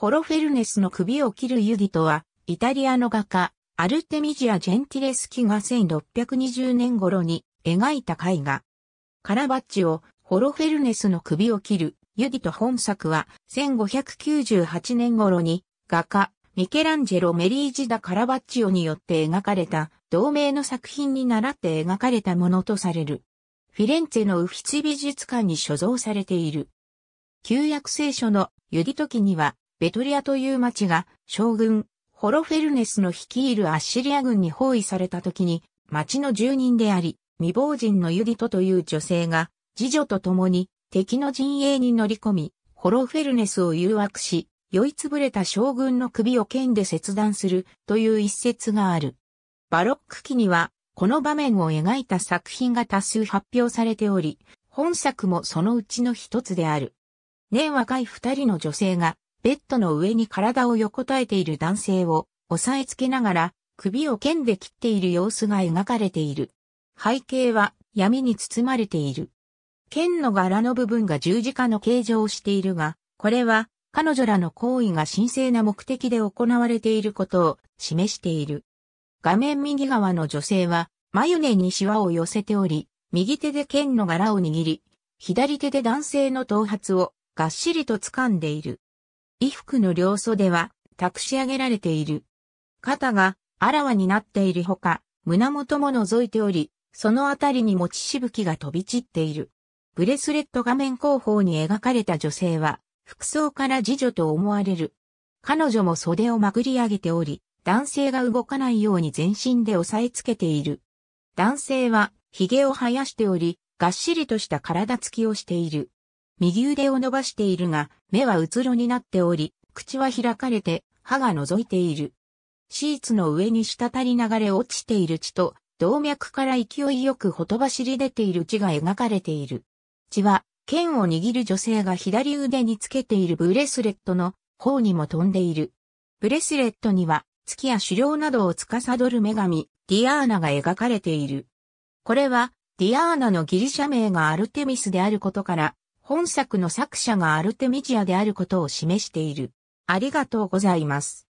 ホロフェルネスの首を切るユディトは、イタリアの画家、アルテミジア・ジェンティレスキが1620年頃に描いた絵画。カラバッチをホロフェルネスの首を切るユディト本作は1598年頃に画家ミケランジェロ・メリージダ・カラバッチオによって描かれた同名の作品に倣って描かれたものとされる。フィレンツェのウフィツ美術館に所蔵されている。旧約聖書のユディト記にはベトリアという町が将軍、ホロフェルネスの率いるアッシリア軍に包囲された時に、町の住人であり、未亡人のユディトという女性が、次女と共に敵の陣営に乗り込み、ホロフェルネスを誘惑し、酔いつぶれた将軍の首を剣で切断するという一説がある。バロック期には、この場面を描いた作品が多数発表されており、本作もそのうちの一つである。年若い二人の女性がベッドの上に体を横たえている男性を押さえつけながら首を剣で切っている様子が描かれている。背景は闇に包まれている。剣の柄の部分が十字架の形状をしているが、これは彼女らの行為が神聖な目的で行われていることを示している。画面右側の女性は眉根にシワを寄せており、右手で剣の柄を握り、左手で男性の頭髪をがっしりと掴んでいる。衣服の両袖は、託し上げられている。肩が、あらわになっているほか、胸元も覗いており、そのあたりに持ちしぶきが飛び散っている。ブレスレット画面後方に描かれた女性は、服装から次女と思われる。彼女も袖をまくり上げており、男性が動かないように全身で押さえつけている。男性は、髭を生やしており、がっしりとした体つきをしている。右腕を伸ばしているが、目はうつろになっており、口は開かれて、歯が覗いている。シーツの上に滴り流れ落ちている血と、動脈から勢いよくほとばしり出ている血が描かれている。血は、剣を握る女性が左腕につけているブレスレットの方にも飛んでいる。ブレスレットには、月や狩猟などを司る女神、ディアーナが描かれている。これは、ディアーナのギリシャ名がアルテミスであることから、本作の作者がアルテミジアであることを示している。ありがとうございます。